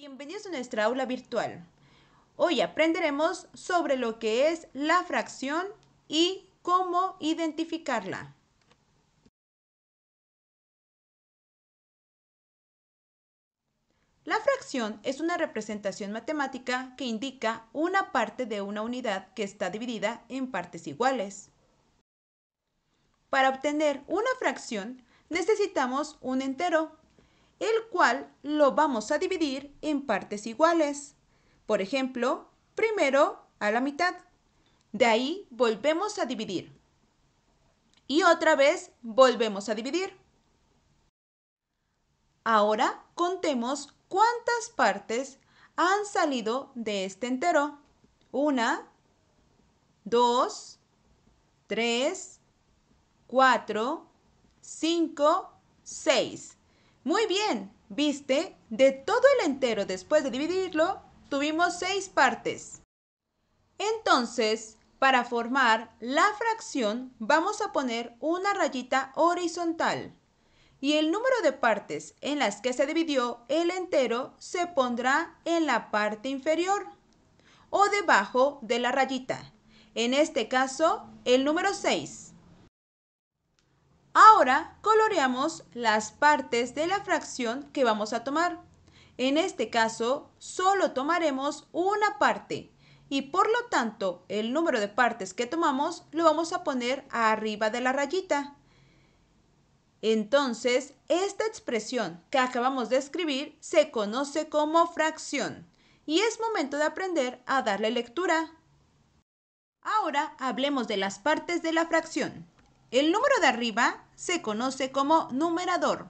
Bienvenidos a nuestra aula virtual. Hoy aprenderemos sobre lo que es la fracción y cómo identificarla. La fracción es una representación matemática que indica una parte de una unidad que está dividida en partes iguales. Para obtener una fracción necesitamos un entero el cual lo vamos a dividir en partes iguales. Por ejemplo, primero a la mitad. De ahí volvemos a dividir. Y otra vez volvemos a dividir. Ahora contemos cuántas partes han salido de este entero. Una, dos, tres, cuatro, cinco, seis. Muy bien, ¿viste? De todo el entero después de dividirlo, tuvimos seis partes. Entonces, para formar la fracción vamos a poner una rayita horizontal y el número de partes en las que se dividió el entero se pondrá en la parte inferior o debajo de la rayita. En este caso, el número 6. Ahora coloreamos las partes de la fracción que vamos a tomar. En este caso, solo tomaremos una parte y por lo tanto el número de partes que tomamos lo vamos a poner arriba de la rayita. Entonces, esta expresión que acabamos de escribir se conoce como fracción y es momento de aprender a darle lectura. Ahora hablemos de las partes de la fracción. El número de arriba se conoce como numerador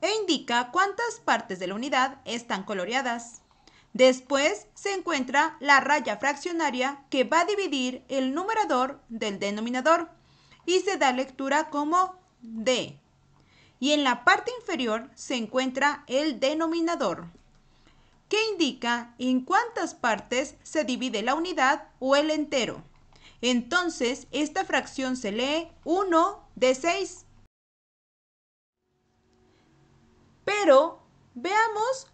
e indica cuántas partes de la unidad están coloreadas. Después se encuentra la raya fraccionaria que va a dividir el numerador del denominador y se da lectura como D. Y en la parte inferior se encuentra el denominador, que indica en cuántas partes se divide la unidad o el entero. Entonces, esta fracción se lee 1 de 6. Pero veamos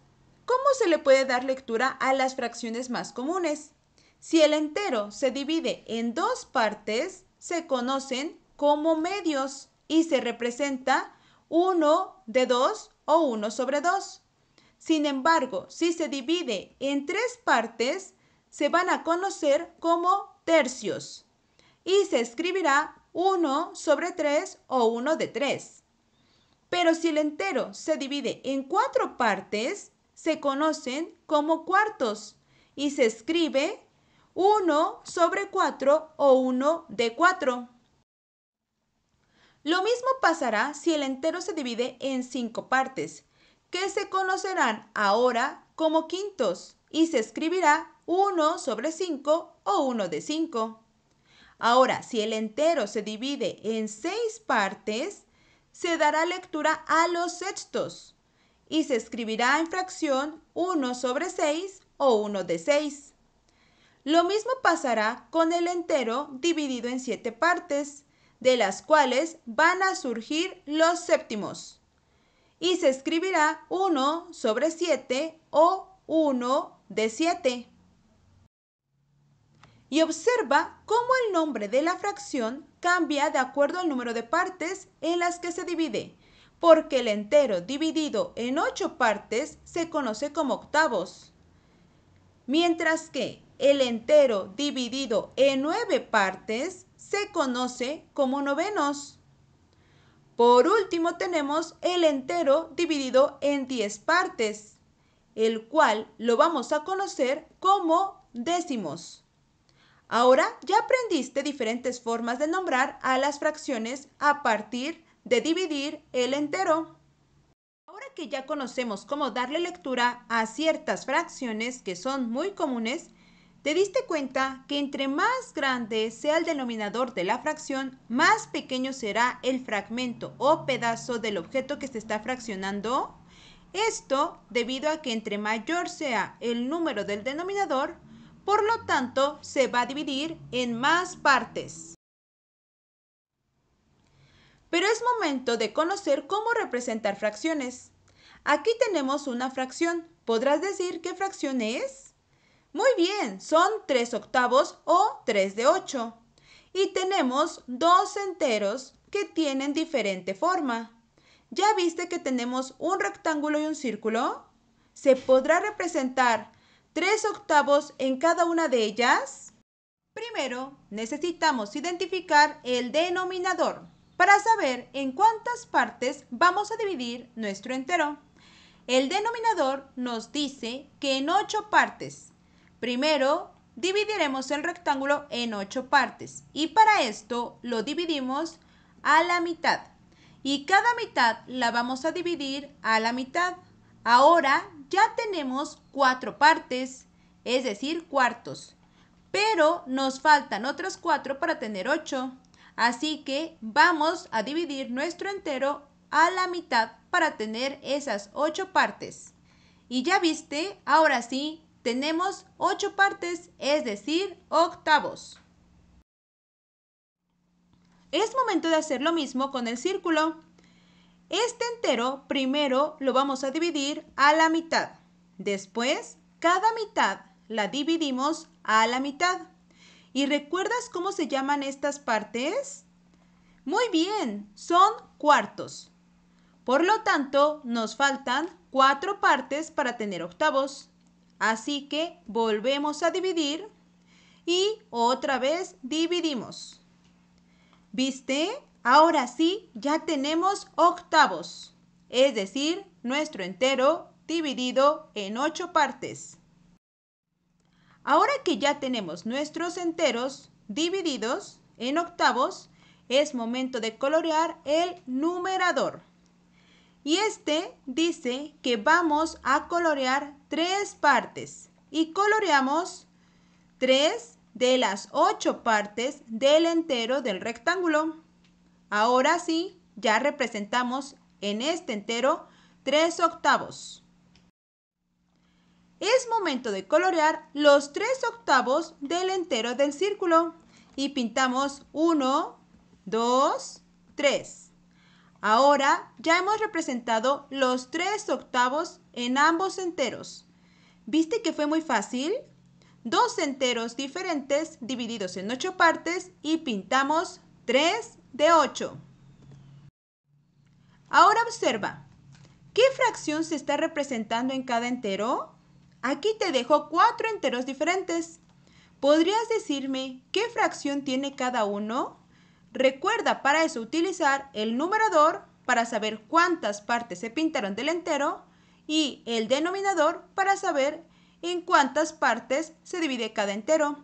cómo se le puede dar lectura a las fracciones más comunes. Si el entero se divide en dos partes, se conocen como medios y se representa 1 de 2 o 1 sobre 2. Sin embargo, si se divide en tres partes, se van a conocer como tercios y se escribirá 1 sobre 3 o 1 de 3. Pero si el entero se divide en cuatro partes, se conocen como cuartos y se escribe 1 sobre 4 o 1 de 4. Lo mismo pasará si el entero se divide en cinco partes, que se conocerán ahora como quintos y se escribirá 1 sobre 5 o 1 de 5. Ahora, si el entero se divide en seis partes, se dará lectura a los sextos y se escribirá en fracción 1 sobre 6 o 1 de 6. Lo mismo pasará con el entero dividido en siete partes, de las cuales van a surgir los séptimos. Y se escribirá 1 sobre 7 o 1 de 7 y observa cómo el nombre de la fracción cambia de acuerdo al número de partes en las que se divide, porque el entero dividido en ocho partes se conoce como octavos, mientras que el entero dividido en nueve partes se conoce como novenos. Por último tenemos el entero dividido en 10 partes, el cual lo vamos a conocer como décimos. Ahora ya aprendiste diferentes formas de nombrar a las fracciones a partir de dividir el entero. Ahora que ya conocemos cómo darle lectura a ciertas fracciones que son muy comunes, te diste cuenta que entre más grande sea el denominador de la fracción, más pequeño será el fragmento o pedazo del objeto que se está fraccionando. Esto debido a que entre mayor sea el número del denominador, por lo tanto, se va a dividir en más partes. Pero es momento de conocer cómo representar fracciones. Aquí tenemos una fracción. ¿Podrás decir qué fracción es? Muy bien, son 3 octavos o 3 de 8. Y tenemos dos enteros que tienen diferente forma. ¿Ya viste que tenemos un rectángulo y un círculo? Se podrá representar tres octavos en cada una de ellas? Primero, necesitamos identificar el denominador para saber en cuántas partes vamos a dividir nuestro entero. El denominador nos dice que en ocho partes. Primero, dividiremos el rectángulo en ocho partes y para esto lo dividimos a la mitad y cada mitad la vamos a dividir a la mitad. Ahora ya tenemos cuatro partes, es decir, cuartos. Pero nos faltan otras cuatro para tener ocho. Así que vamos a dividir nuestro entero a la mitad para tener esas ocho partes. Y ya viste, ahora sí, tenemos ocho partes, es decir, octavos. Es momento de hacer lo mismo con el círculo. Este entero primero lo vamos a dividir a la mitad. Después, cada mitad la dividimos a la mitad. ¿Y recuerdas cómo se llaman estas partes? Muy bien, son cuartos. Por lo tanto, nos faltan cuatro partes para tener octavos. Así que volvemos a dividir y otra vez dividimos. ¿Viste? Ahora sí, ya tenemos octavos, es decir, nuestro entero dividido en ocho partes. Ahora que ya tenemos nuestros enteros divididos en octavos, es momento de colorear el numerador. Y este dice que vamos a colorear tres partes. Y coloreamos tres de las ocho partes del entero del rectángulo. Ahora sí, ya representamos en este entero tres octavos. Es momento de colorear los tres octavos del entero del círculo y pintamos 1, 2, 3. Ahora ya hemos representado los tres octavos en ambos enteros. ¿Viste que fue muy fácil? Dos enteros diferentes divididos en ocho partes y pintamos tres de 8. Ahora observa, ¿qué fracción se está representando en cada entero? Aquí te dejo cuatro enteros diferentes. ¿Podrías decirme qué fracción tiene cada uno? Recuerda para eso utilizar el numerador para saber cuántas partes se pintaron del entero y el denominador para saber en cuántas partes se divide cada entero.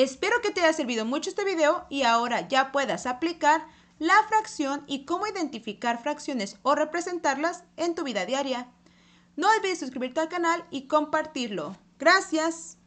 Espero que te haya servido mucho este video y ahora ya puedas aplicar la fracción y cómo identificar fracciones o representarlas en tu vida diaria. No olvides suscribirte al canal y compartirlo. Gracias.